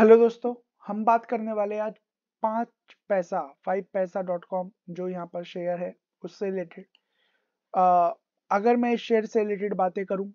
hello दोस्तों हम बात करने वाले आज पाँच पैसा फाइव पैसा डॉट कॉम जो यहाँ पर शेयर है उससे रिलेटेड अगर मैं इस शेयर से रिलेटेड बातें करूँ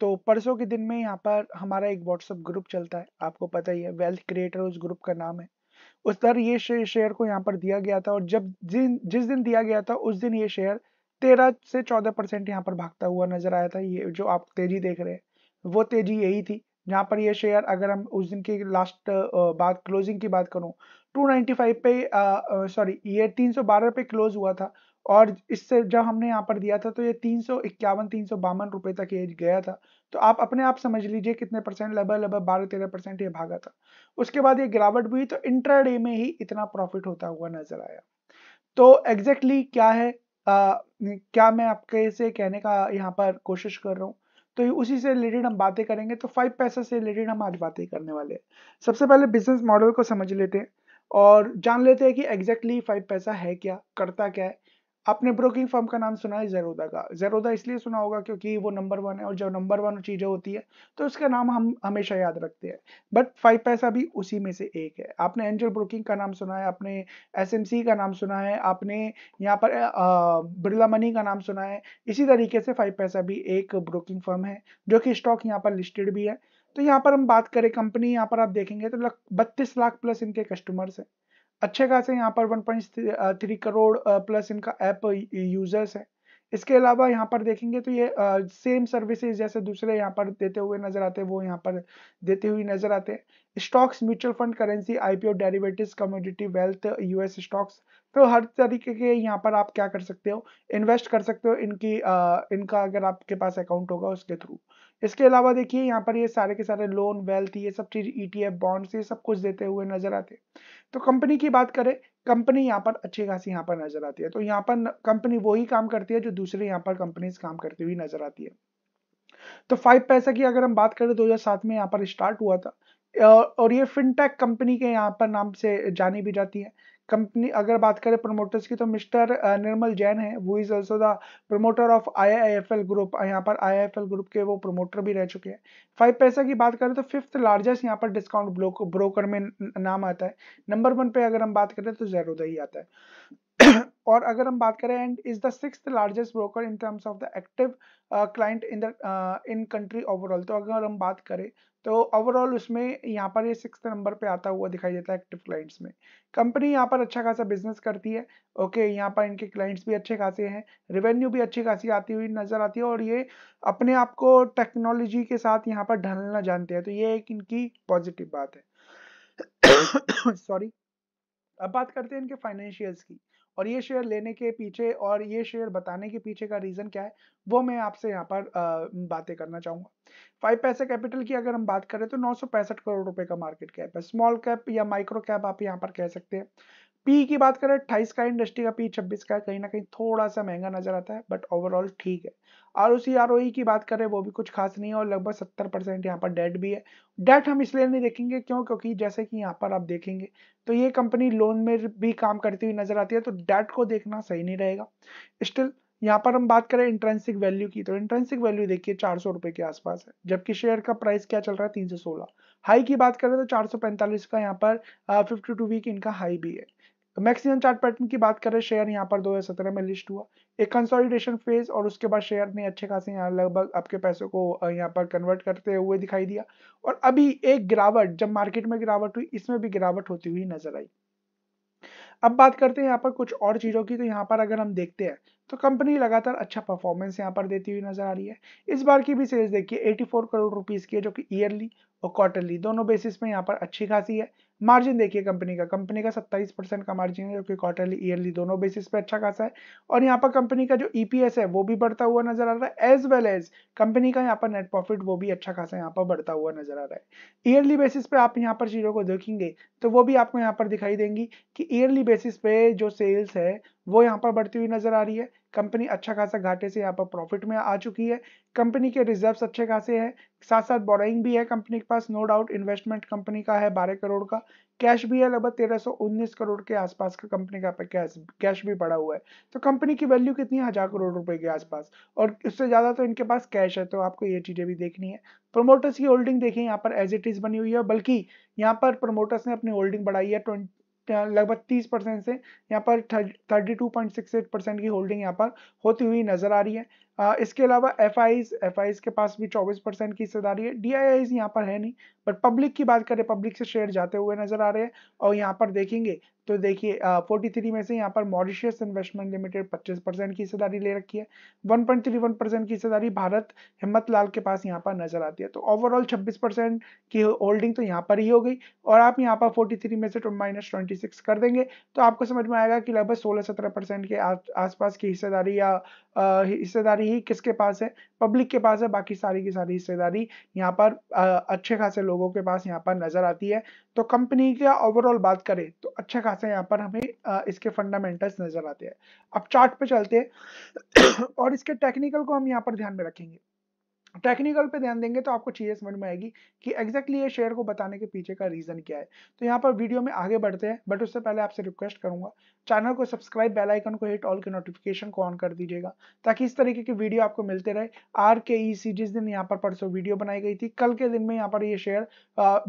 तो परसों के दिन में यहाँ पर हमारा एक व्हाट्सअप ग्रुप चलता है आपको पता ही है वेल्थ क्रिएटर उस ग्रुप का नाम है उस पर ये शेयर, शेयर को यहाँ पर दिया गया था और जब जिन जिस दिन दिया गया था उस दिन ये शेयर तेरह से चौदह परसेंट यहाँ पर भागता हुआ नजर आया था ये जो आप तेजी देख रहे हैं वो तेजी यही थी यहाँ पर ये शेयर अगर हम उस दिन की लास्ट बात क्लोजिंग की बात करूँ 295 पे सॉरी ये 312 पे क्लोज हुआ था और इससे जब हमने यहाँ पर दिया था तो ये तीन सौ इक्यावन तीन सौ बावन रुपये तक ये गया था तो आप अपने आप समझ लीजिए कितने परसेंट लगभग लगभग बारह तेरह परसेंट ये भागा था उसके बाद ये गिरावट भी हुई तो इंटरा डे में ही इतना प्रॉफिट होता हुआ नजर आया तो एग्जैक्टली exactly क्या है आ, क्या मैं आपके से कहने का यहाँ पर कोशिश कर रहा हूँ तो उसी से रिलेटेड हम बातें करेंगे तो फाइव पैसा से रिलेटेड हम आज बातें करने वाले हैं सबसे पहले बिजनेस मॉडल को समझ लेते हैं और जान लेते हैं कि एग्जैक्टली exactly फाइव पैसा है क्या करता क्या है आपने ब्रोकिंग फर्म का नाम सुना है जेरोदा का जेरोदा इसलिए सुना होगा क्योंकि वो नंबर वन है और जब नंबर वन चीज़ें होती है तो उसका नाम हम हमेशा याद रखते हैं बट फाइव पैसा भी उसी में से एक है आपने एंजल ब्रोकिंग का नाम सुना है आपने एस का नाम सुना है आपने यहाँ पर बिरला मनी का नाम सुना है इसी तरीके से फाइव पैसा भी एक ब्रोकिंग फर्म है जो कि स्टॉक यहाँ पर लिस्टेड भी है तो यहाँ पर हम बात करें कंपनी यहाँ पर आप देखेंगे तो बत्तीस लाख प्लस इनके कस्टमर्स हैं अच्छे खासे यहाँ पर थ्री करोड़ प्लस इनका ऐप यूजर्स है इसके अलावा यहाँ पर देखेंगे तो ये सेम सर्विसेज जैसे दूसरे यहाँ पर देते हुए नजर आते हैं वो यहाँ पर देते हुए नजर आते हैं stocks mutual fund currency IPO derivatives commodity wealth US stocks तो हर तरीके के यहाँ पर आप क्या कर सकते हो इन्वेस्ट कर सकते हो इनकी आ, इनका अगर आपके पास अकाउंट होगा उसके थ्रू इसके अलावा देखिए यहाँ पर ये सारे के सारे लोन वेल्थ ये सब चीज ईटीएफ बॉन्ड्स ये सब कुछ देते हुए नजर आते हैं तो कंपनी की बात करें कंपनी यहाँ पर अच्छी खासी यहाँ पर नजर आती है तो यहाँ पर कंपनी वही काम करती है जो दूसरे यहाँ पर कंपनीज काम करती हुई नजर आती है तो फाइव पैसा की अगर हम बात करें सात में यहाँ पर स्टार्ट हुआ था और ये फिनटेक कंपनी के यहाँ पर नाम से जानी भी जाती है कंपनी अगर बात करें प्रमोटर्स की तो मिस्टर निर्मल जैन है वो is also the promoter of IIFL group यहाँ पर आईआईएफएल ग्रुप के वो प्रमोटर भी रह चुके हैं फाइव पैसा की बात करें तो फिफ्थ लार्जेस्ट यहाँ पर डिस्काउंट ब्रोकर में नाम आता है नंबर वन पे अगर हम बात करें तो जैरोदा ही आता है और अगर हम बात करें and is the six largest broker in terms of the active client in the in country overall तो अगर हम बात करें तो ओवरऑल उसमें यहाँ पर ये सिक्स नंबर पे आता हुआ दिखाई देता है एक्टिव क्लाइंट्स में कंपनी यहाँ पर अच्छा खासा बिजनेस करती है ओके okay, यहाँ पर इनके क्लाइंट्स भी अच्छे खासे हैं रेवेन्यू भी अच्छी खासी आती हुई नज़र आती है और ये अपने आप को टेक्नोलॉजी के साथ यहाँ पर ढलना जानते हैं तो ये एक इनकी पॉजिटिव बात है सॉरी अब बात करते हैं इनके फाइनेंशियल्स की और ये शेयर लेने के पीछे और ये शेयर बताने के पीछे का रीज़न क्या है वो मैं आपसे यहाँ पर बातें करना चाहूंगा फाइव पैसे कैपिटल की अगर हम बात करें तो नौ करोड़ रुपए का मार्केट कैप है स्मॉल कैप या माइक्रो कैप आप यहाँ पर कह सकते हैं पी की बात करें अट्ठाईस का इंडस्ट्री का पी छब्बीस का कहीं ना कहीं थोड़ा सा महंगा नजर आता है बट ओवरऑल ठीक है R O C R O ई की बात करें वो भी कुछ खास नहीं है और लगभग सत्तर परसेंट यहाँ पर डेट भी है डेट हम इसलिए नहीं देखेंगे क्यों क्योंकि जैसे कि यहाँ पर आप देखेंगे तो ये कंपनी लोन में भी काम करती हुई नजर आती है तो डेट को देखना सही नहीं रहेगा स्टिल यहाँ पर हम बात करें इंट्रेंसिक वैल्यू की तो इंट्रेंसिक वैल्यू देखिए चार सौ रुपए के आसपास है जबकि शेयर का प्राइस क्या चल रहा है तीन सौ सोलह हाई की बात करें तो चार सौ पैंतालीस का यहाँ पर फिफ्टी टू वीक इनका हाई भी है तो मैक्सिमम चार्ट पैटर्न की बात करें शेयर यहाँ पर 2017 में लिस्ट हुआ एक कंसोलिडेशन फेज और उसके बाद शेयर ने अच्छे खासे यहाँ लगभग आपके पैसों को यहाँ पर कन्वर्ट करते हुए दिखाई दिया और अभी एक गिरावट जब मार्केट में गिरावट हुई इसमें भी गिरावट होती हुई नजर आई अब बात करते हैं यहाँ पर कुछ और चीज़ों की तो यहाँ पर अगर हम देखते हैं तो कंपनी लगातार अच्छा परफॉर्मेंस यहाँ पर देती हुई नजर आ रही है इस बार की भी सेल्स देखिए 84 करोड़ रुपीस की है जो कि ईयरली और क्वार्टरली दोनों बेसिस में यहाँ पर अच्छी खासी है मार्जिन देखिए कंपनी का कंपनी का 27 परसेंट का मार्जिन है जो कि क्वार्टरली ईयरली दोनों बेसिस पे अच्छा खासा है और यहाँ पर कंपनी का जो ईपीएस e है वो भी बढ़ता हुआ नजर आ रहा है एज वेल एज कंपनी का यहाँ पर नेट प्रॉफिट वो भी अच्छा खासा यहाँ पर बढ़ता हुआ नजर आ रहा है ईयरली बेसिस पे आप यहाँ पर चीज़ों को देखेंगे तो वो भी आपको यहाँ पर दिखाई देंगी कि ईयरली बेसिस पे जो सेल्स है वो यहाँ पर बढ़ती हुई नजर आ रही है कंपनी अच्छा खासा घाटे से यहाँ पर प्रॉफिट में आ चुकी है कंपनी के रिजर्व्स अच्छे खासे हैं साथ साथ बोराइंग भी है कंपनी के पास नो डाउट इन्वेस्टमेंट कंपनी का है बारह करोड़ का कैश भी है लगभग तेरह सौ उन्नीस करोड़ के आसपास का कंपनी का कैश कैश भी पड़ा हुआ है तो कंपनी की वैल्यू कितनी है हजार करोड़ रुपए के आसपास और उससे ज़्यादा तो इनके पास कैश है तो आपको ये चीज़ें भी देखनी है प्रमोटर्स की होल्डिंग देखिए यहाँ पर एज इट इज़ बनी हुई है बल्कि यहाँ पर प्रमोटर्स ने अपनी होल्डिंग बढ़ाई है लगभग 30 परसेंट से यहाँ पर 32.68 परसेंट की होल्डिंग यहाँ पर होती हुई नजर आ रही है इसके अलावा एफ आईज एफ आईज के पास भी 24 परसेंट की हिस्सेदारी है डी आई आईज यहाँ पर है नहीं बट पब्लिक की बात करें पब्लिक से शेयर जाते हुए नजर आ रहे हैं और यहाँ पर देखेंगे तो देखिए फोर्टी थ्री में से यहाँ पर मॉरिशियस इन्वेस्टमेंट लिमिटेड पच्चीस परसेंट की हिस्सेदारी ले रखी है one point three one percent की हिस्सेदारी भारत हिम्मत लाल के पास यहाँ पर नजर आती है तो ओवरऑल छब्बीस परसेंट की होल्डिंग तो यहाँ पर ही हो गई और आप यहाँ पर फोर्टी थ्री में से माइनस ट्वेंटी सिक्स कर देंगे तो आपको समझ में आएगा कि लगभग सोलह सत्रह परसेंट के आसपास की हिस्सेदारी या हिस्सेदारी ही किसके पास है पब्लिक के पास है बाकी सारी की सारी हिस्सेदारी यहाँ पर आ, अच्छे खासे लोगों के पास यहाँ पर नजर आती है तो कंपनी का ओवरऑल बात करें तो अच्छा खासा यहाँ पर हमें आ, इसके फंडामेंटल्स नजर आते हैं अब चार्ट पे चलते हैं और इसके टेक्निकल को हम यहाँ पर ध्यान में रखेंगे टेक्निकल पे ध्यान देंगे तो आपको चीज़ें समझ में आएगी कि एग्जैक्टली ये शेयर को बताने के पीछे का रीज़न क्या है तो यहाँ पर वीडियो में आगे बढ़ते हैं बट उससे पहले आपसे रिक्वेस्ट करूंगा चैनल को सब्सक्राइब बेल आइकन को हिट ऑल के नोटिफिकेशन को ऑन कर दीजिएगा ताकि इस तरीके की वीडियो आपको मिलते रहे आर के ई सी जिस दिन यहाँ पर परसों वीडियो बनाई गई थी कल के दिन में यहाँ पर ये शेयर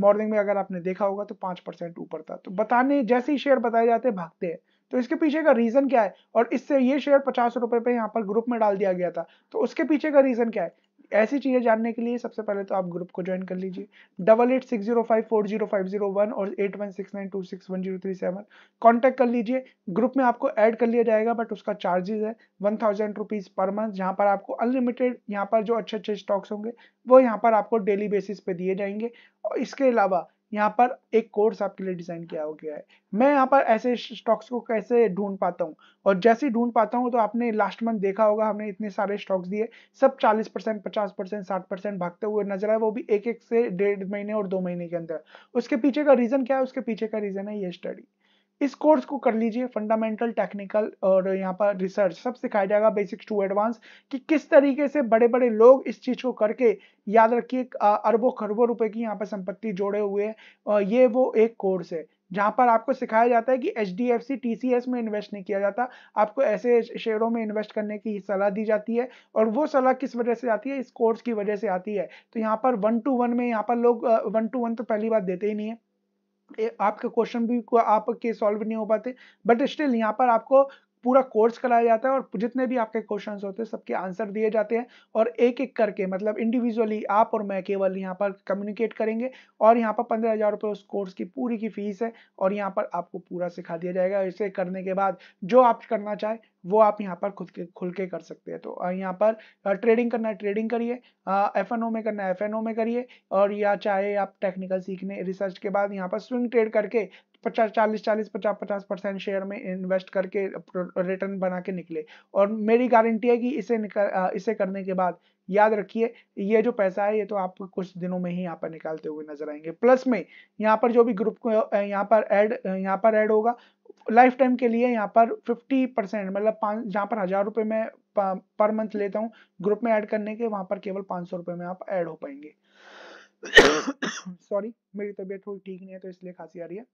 मॉर्निंग में अगर आपने देखा होगा तो पांच ऊपर था तो बताने जैसे ही शेयर बताए जाते भागते हैं तो इसके पीछे का रीज़न क्या है और इससे ये शेयर पचास रुपए पे यहाँ पर ग्रुप में डाल दिया गया था तो उसके पीछे का रीज़न क्या है ऐसी चीज़ें जानने के लिए सबसे पहले तो आप ग्रुप को ज्वाइन कर लीजिए double eight six zero five four zero five zero one और eight one six nine two six one zero three seven contact कर लीजिए ग्रुप में आपको ऐड कर लिया जाएगा बट उसका चार्जेज है one thousand rupees per month जहाँ पर आपको अनलिमिटेड यहाँ पर जो अच्छे अच्छे स्टॉक्स होंगे वो यहाँ पर आपको डेली बेसिस पे दिए जाएंगे और इसके अलावा यहाँ पर एक कोर्स आपके लिए डिजाइन किया हो गया है मैं यहाँ पर ऐसे स्टॉक्स को कैसे ढूंढ पाता हूँ और जैसे ही ढूंढ पाता हूँ तो आपने लास्ट मंथ देखा होगा हमने इतने सारे स्टॉक्स दिए सब 40 परसेंट पचास परसेंट साठ परसेंट भागते हुए नजर आए वो भी एक एक से डेढ़ महीने और दो महीने के अंदर उसके पीछे का रीजन क्या है उसके पीछे का रीजन है ये स्टडी इस कोर्स को कर लीजिए फंडामेंटल टेक्निकल और यहाँ पर रिसर्च सब सिखाया जाएगा बेसिक्स टू एडवांस कि किस तरीके से बड़े बड़े लोग इस चीज़ को करके याद रखिए अरबों खरबों रुपए की यहाँ पर संपत्ति जोड़े हुए हैं ये वो एक कोर्स है जहाँ पर आपको सिखाया जाता है कि H D F C T C S में इन्वेस्ट नहीं किया जाता आपको ऐसे शेयरों में इन्वेस्ट करने की सलाह दी जाती है और वो सलाह किस वजह से आती है इस कोर्स की वजह से आती है तो यहाँ पर वन टू वन में यहाँ पर लोग वन टू वन तो पहली बात देते ही नहीं है आपके क्वेश्चन भी को आपके सॉल्व नहीं हो पाते बट स्टिल यहाँ पर आपको पूरा कोर्स कराया जाता है और जितने भी आपके क्वेश्चंस होते हैं सबके आंसर दिए जाते हैं और एक एक करके मतलब इंडिविजुअली आप और मैं केवल यहाँ पर कम्युनिकेट करेंगे और यहाँ पर पंद्रह हज़ार रुपये उस कोर्स की पूरी की फीस है और यहाँ पर आपको पूरा सिखा दिया जाएगा इसे करने के बाद जो आप करना चाहे वो आप यहाँ पर खुद के खुल के कर सकते हैं तो यहाँ पर ट्रेडिंग करना है ट्रेडिंग करिए एफ एन ओ में करना है एफ एन ओ में करिए और या चाहे आप टेक्निकल सीखने रिसर्च के बाद यहाँ पर स्विंग ट्रेड करके पचास चालीस चालीस पचास पचास परसेंट शेयर में इन्वेस्ट करके रिटर्न बना के निकले और मेरी गारंटी है कि इसे निकल इसे करने के बाद याद रखिए ये जो पैसा है ये तो आप कुछ दिनों में ही यहाँ पर निकालते हुए नजर आएंगे प्लस में यहाँ पर जो भी ग्रुप को यहाँ पर ऐड यहाँ पर ऐड होगा लाइफ टाइम के लिए यहाँ पर 50 परसेंट मतलब जहाँ पर हज़ार रुपये में पर मंथ लेता हूँ ग्रुप में ऐड करने के वहाँ पर केवल पाँच सौ रुपये में आप ऐड हो पाएंगे सॉरी मेरी तबीयत थोड़ी ठीक नहीं है तो इसलिए खांसी आ रही है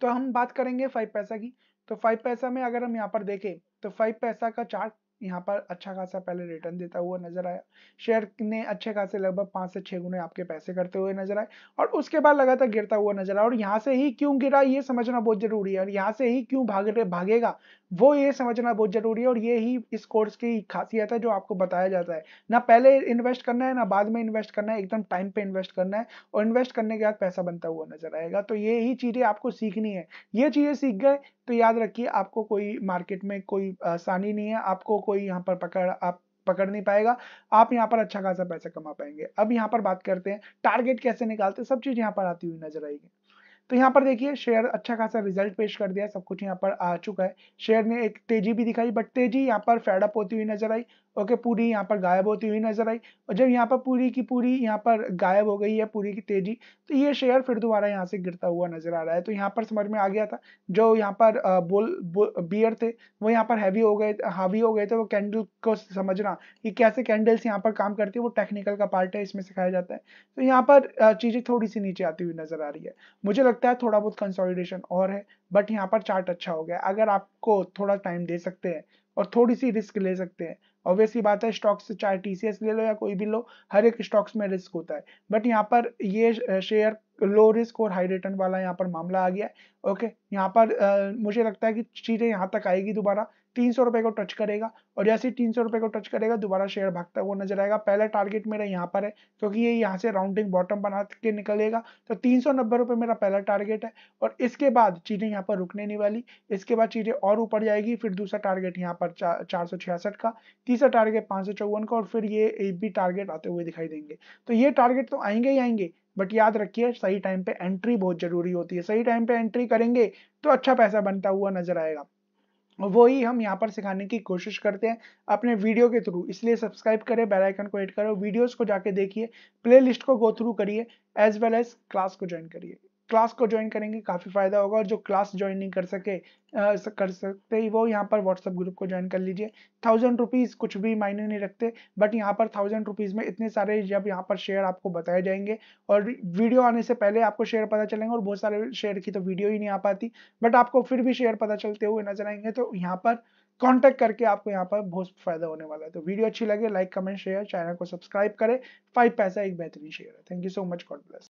तो हम बात करेंगे फाइव पैसा की तो फाइव पैसा में अगर हम यहाँ पर देखें तो फाइव पैसा का चार्ट यहाँ पर अच्छा खासा पहले रिटर्न देता हुआ नजर आया शेयर ने अच्छे खासे लगभग पांच से छह गुने आपके पैसे करते हुए नजर आए और उसके बाद लगातार गिरता हुआ नजर आया और यहाँ से ही क्यों गिरा ये समझना बहुत जरूरी है और यहाँ से ही क्यों भाग भागेगा वो ये समझना बहुत ज़रूरी है और ये ही इस कोर्स की खासियत है जो आपको बताया जाता है ना पहले इन्वेस्ट करना है ना बाद में इन्वेस्ट करना है एकदम टाइम पे इन्वेस्ट करना है और इन्वेस्ट करने के बाद पैसा बनता हुआ नजर आएगा तो ये ही चीज़ें आपको सीखनी है ये चीज़ें सीख गए तो याद रखिए आपको कोई मार्केट में कोई आसानी नहीं है आपको कोई यहाँ पर पकड़ आप पकड़ नहीं पाएगा आप यहाँ पर अच्छा खासा पैसा कमा पाएंगे अब यहाँ पर बात करते हैं टारगेट कैसे निकालते सब चीज़ यहाँ पर आती हुई नजर आएगी तो यहाँ पर देखिए शेयर अच्छा खासा रिजल्ट पेश कर दिया सब कुछ यहाँ पर आ चुका है शेयर ने एक तेजी भी दिखाई बट तेजी यहाँ पर फेडअप होती हुई नजर आई ओके पूरी यहाँ पर गायब होती हुई नजर आई और जब यहाँ पर पूरी की पूरी यहाँ पर गायब हो गई है पूरी की तेजी तो ये शेयर फिर दोबारा यहाँ से गिरता हुआ नजर आ रहा है तो यहाँ पर समझ में आ गया था जो यहाँ पर बोल, बोल बियर थे वो यहाँ पर हैवी हो गए हावी हो गए थे वो कैंडल को समझना कि कैसे कैंडल्स यहाँ पर काम करती है वो टेक्निकल का पार्ट है इसमें सिखाया जाता है तो यहाँ पर चीजें थोड़ी सी नीचे आती हुई नजर आ रही है मुझे लगता है थोड़ा बहुत कंसोलिडेशन और है बट यहाँ पर चार्ट अच्छा हो गया अगर आपको थोड़ा टाइम दे सकते हैं और थोड़ी सी रिस्क ले सकते हैं ऑब्वियसली बात है स्टॉक्स चाहे टीसीएस ले लो या कोई भी लो हर एक स्टॉक्स में रिस्क होता है बट यहाँ पर ये शेयर लो रिस्क और हाई रिटर्न वाला यहाँ पर मामला आ गया है ओके यहाँ पर आ, मुझे लगता है कि चीज़ें यहाँ तक आएगी दोबारा तीन सौ रुपए को टच करेगा और जैसे ही तीन सौ रुपए को टच करेगा दोबारा शेयर भागता हुआ नजर आएगा पहला टारगेट मेरा यहाँ पर है क्योंकि ये यहाँ से राउंडिंग बॉटम बना के निकलेगा तो तीन सौ नब्बे रुपये मेरा पहला टारगेट है और इसके बाद चीज़ें यहाँ पर रुकने नहीं वाली इसके बाद चीज़ें और ऊपर जाएगी फिर दूसरा टारगेट यहाँ पर चार सौ छियासठ का तीसरा टारगेट पाँच सौ चौवन का और फिर ये एक भी टारगेट आते हुए दिखाई देंगे तो ये टारगेट तो आएंगे ही आएंगे बट याद रखिए सही टाइम पे एंट्री बहुत जरूरी होती है सही टाइम पे एंट्री करेंगे तो अच्छा पैसा बनता हुआ नजर आएगा वही हम यहाँ पर सिखाने की कोशिश करते हैं अपने वीडियो के थ्रू इसलिए सब्सक्राइब करें बेल आइकन को हिट करो वीडियोस को जाके देखिए प्लेलिस्ट को गो थ्रू करिए एज वेल एज क्लास को ज्वाइन करिए क्लास को ज्वाइन करेंगे काफ़ी फ़ायदा होगा और जो क्लास ज्वाइन नहीं कर सके आ, कर सकते ही वो यहाँ पर व्हाट्सअप ग्रुप को ज्वाइन कर लीजिए थाउजेंड रुपीज़ कुछ भी मायने नहीं रखते बट यहाँ पर थाउजेंड रुपीज़ में इतने सारे जब यहाँ पर शेयर आपको बताए जाएंगे और वीडियो आने से पहले आपको शेयर पता चलेंगे और बहुत सारे शेयर की तो वीडियो ही नहीं आ पाती बट आपको फिर भी शेयर पता चलते हुए नजर आएंगे तो यहाँ पर कॉन्टेक्ट करके आपको यहाँ पर बहुत फायदा होने वाला है तो वीडियो अच्छी लगे लाइक कमेंट शेयर चैनल को सब्सक्राइब करें फाइव पैसा एक बेहतरीन शेयर है thank you so much God bless